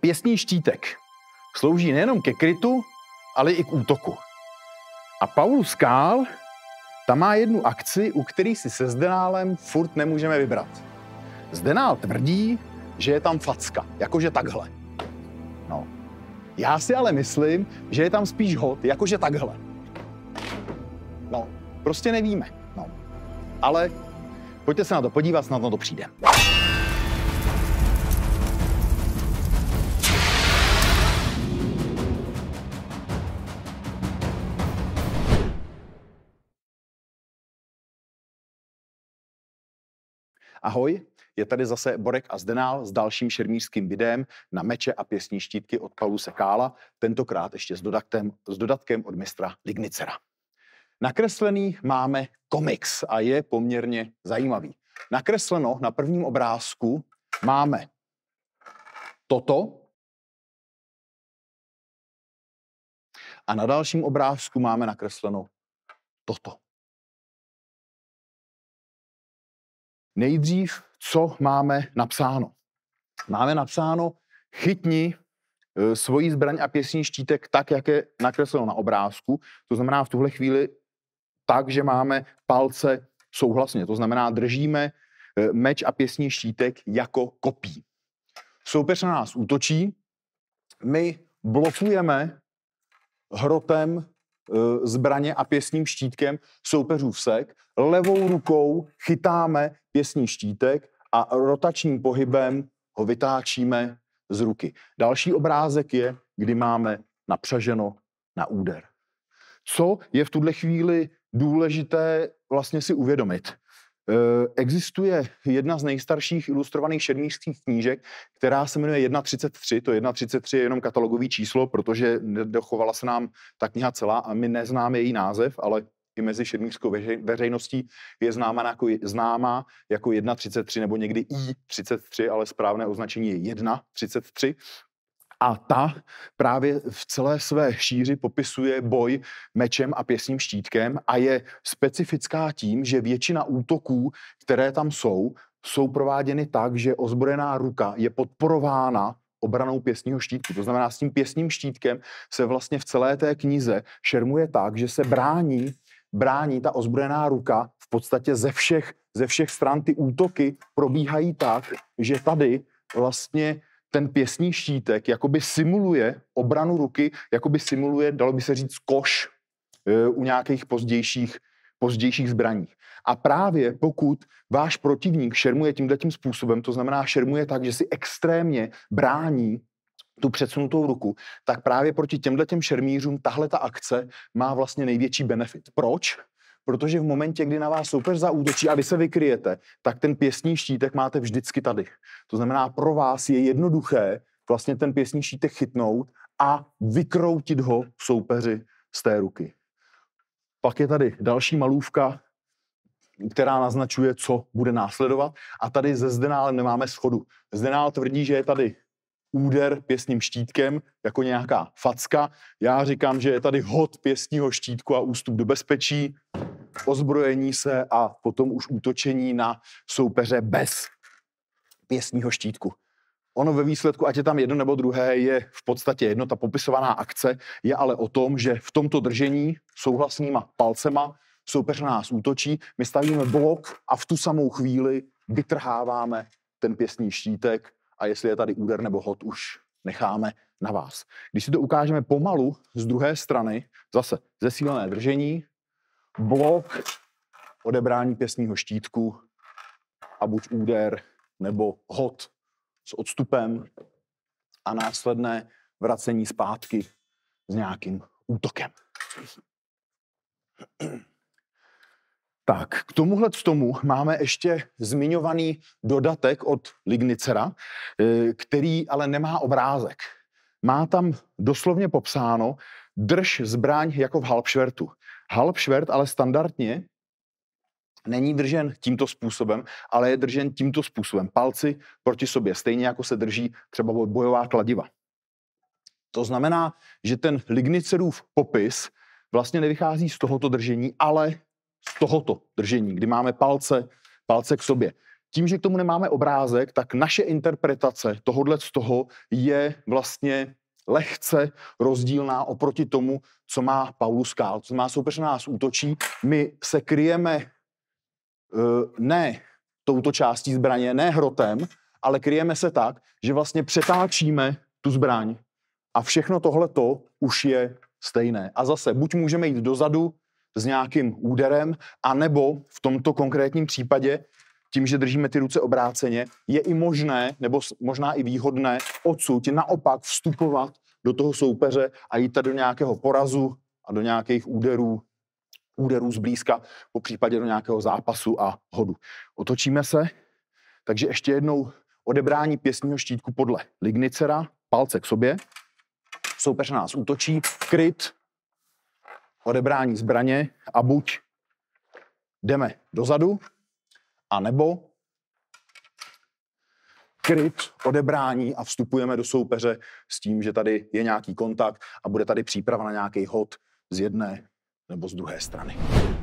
Pěstný štítek slouží nejenom ke krytu, ale i k útoku. A Paulus Skál, tam má jednu akci, u který si se Zdenálem furt nemůžeme vybrat. Zdenál tvrdí, že je tam facka, jakože takhle. No. Já si ale myslím, že je tam spíš hod, jakože takhle. No, prostě nevíme. No. Ale pojďte se na to podívat, snad na to přijde. Ahoj, je tady zase Borek a Zdenál s dalším šermířským videem na meče a pěsní štítky od Paulu Sekála, tentokrát ještě s dodatkem, s dodatkem od mistra Lignicera. Nakreslený máme komiks a je poměrně zajímavý. Nakresleno na prvním obrázku máme toto a na dalším obrázku máme nakresleno toto. nejdřív, co máme napsáno. Máme napsáno, chytni eh, svoji zbraň a pěsní štítek tak, jak je nakresleno na obrázku. To znamená v tuhle chvíli tak, že máme palce souhlasně. To znamená, držíme eh, meč a pěsní štítek jako kopí. Soupeř na nás útočí, my blokujeme hrotem E, zbraně a pěstním štítkem v sek. Levou rukou chytáme pěstní štítek a rotačním pohybem ho vytáčíme z ruky. Další obrázek je, kdy máme napřaženo na úder. Co je v tuhle chvíli důležité vlastně si uvědomit? Eh, existuje jedna z nejstarších ilustrovaných šermířských knížek, která se jmenuje 1.33. To 1.33 je jenom katalogový číslo, protože dochovala se nám ta kniha celá a my neznáme její název, ale i mezi šermířskou veřejností je známa jako, známá jako 1.33 nebo někdy I33, ale správné označení je 1.33. A ta právě v celé své šíři popisuje boj mečem a pěsním štítkem a je specifická tím, že většina útoků, které tam jsou, jsou prováděny tak, že ozbrojená ruka je podporována obranou pěstního štítku. To znamená, s tím pěstním štítkem se vlastně v celé té knize šermuje tak, že se brání, brání ta ozbrojená ruka v podstatě ze všech, ze všech stran. Ty útoky probíhají tak, že tady vlastně ten pěsní štítek jakoby simuluje obranu ruky, jakoby simuluje, dalo by se říct, koš e, u nějakých pozdějších, pozdějších zbraní. A právě pokud váš protivník šermuje tímhle tím způsobem, to znamená šermuje tak, že si extrémně brání tu předsunutou ruku, tak právě proti těmhle těm šermířům tahle ta akce má vlastně největší benefit. Proč? protože v momentě, kdy na vás soupeř zaútočí a vy se vykryjete, tak ten pěstní štítek máte vždycky tady. To znamená, pro vás je jednoduché vlastně ten pěstní štítek chytnout a vykroutit ho soupeři z té ruky. Pak je tady další malůvka, která naznačuje, co bude následovat. A tady ze Zdenálem nemáme schodu. Zdenál tvrdí, že je tady úder pěstním štítkem, jako nějaká facka. Já říkám, že je tady hod pěstního štítku a ústup do bezpečí ozbrojení se a potom už útočení na soupeře bez pěstního štítku. Ono ve výsledku, ať je tam jedno nebo druhé, je v podstatě jedno. Ta popisovaná akce je ale o tom, že v tomto držení souhlasnýma palcema soupeř na nás útočí, my stavíme blok a v tu samou chvíli vytrháváme ten pěstní štítek a jestli je tady úder nebo hod, už necháme na vás. Když si to ukážeme pomalu z druhé strany, zase zesílené držení, blok, odebrání pěstního štítku a buď úder nebo hod s odstupem a následné vracení zpátky s nějakým útokem. Tak, k tomuhle tomu máme ještě zmiňovaný dodatek od Lignicera, eh, který ale nemá obrázek. Má tam doslovně popsáno, drž zbraň jako v halbšvertu. Halbšvert ale standardně není držen tímto způsobem, ale je držen tímto způsobem. Palci proti sobě, stejně jako se drží třeba bojová kladiva. To znamená, že ten lignicerův popis vlastně nevychází z tohoto držení, ale z tohoto držení, kdy máme palce, palce k sobě. Tím, že k tomu nemáme obrázek, tak naše interpretace tohodle z toho je vlastně lehce rozdílná oproti tomu, co má Paulus Kál. Co má soupeř na nás útočí, my se kryjeme uh, ne touto částí zbraně, ne hrotem, ale kryjeme se tak, že vlastně přetáčíme tu zbraň a všechno tohleto už je stejné. A zase, buď můžeme jít dozadu s nějakým úderem, anebo v tomto konkrétním případě tím, že držíme ty ruce obráceně, je i možné, nebo možná i výhodné, odsud naopak vstupovat do toho soupeře a jít do nějakého porazu a do nějakých úderů, úderů zblízka, po případě do nějakého zápasu a hodu. Otočíme se, takže ještě jednou odebrání pěstního štítku podle Lignicera, palce k sobě, soupeř nás útočí, kryt, odebrání zbraně a buď jdeme dozadu, a nebo kryt odebrání a vstupujeme do soupeře s tím, že tady je nějaký kontakt a bude tady příprava na nějaký hod z jedné nebo z druhé strany.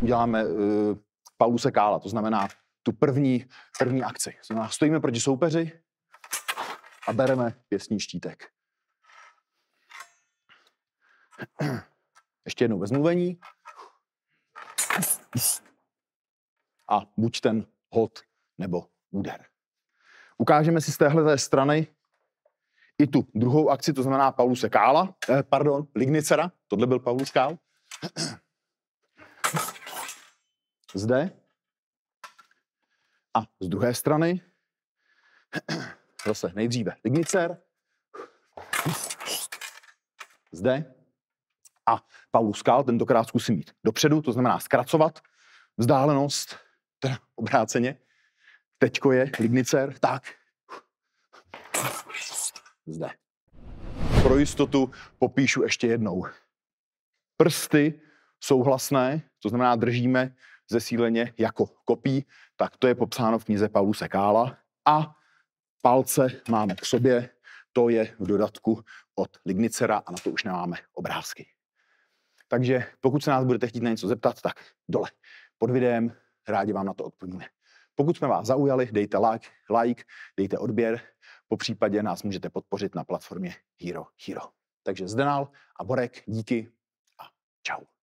Uděláme uh, eh, Pauluse Kála, to znamená tu první, první akci. znamená, stojíme proti soupeři a bereme pěstní štítek. Ještě jednou ve zmluvení. A buď ten hod nebo úder. Ukážeme si z téhle strany i tu druhou akci, to znamená Pauluse Kála, eh, pardon, Lignicera, tohle byl Paulus Kál. Zde. A z druhé strany zase nejdříve Lignicer, zde a Paulus Kál, tentokrát zkusím jít dopředu, to znamená zkracovat vzdálenost teda obráceně, teďko je Lignicer, tak. Zde. Pro jistotu popíšu ještě jednou. Prsty souhlasné, to znamená držíme zesíleně jako kopí, tak to je popsáno v knize Paulu Sekála. A palce máme k sobě, to je v dodatku od Lignicera a na to už nemáme obrázky. Takže pokud se nás budete chtít na něco zeptat, tak dole pod videem rádi vám na to odpovíme. Pokud jsme vás zaujali, dejte like, like dejte odběr, po případě nás můžete podpořit na platformě Hero Hero. Takže Zdenal a Borek, díky a čau.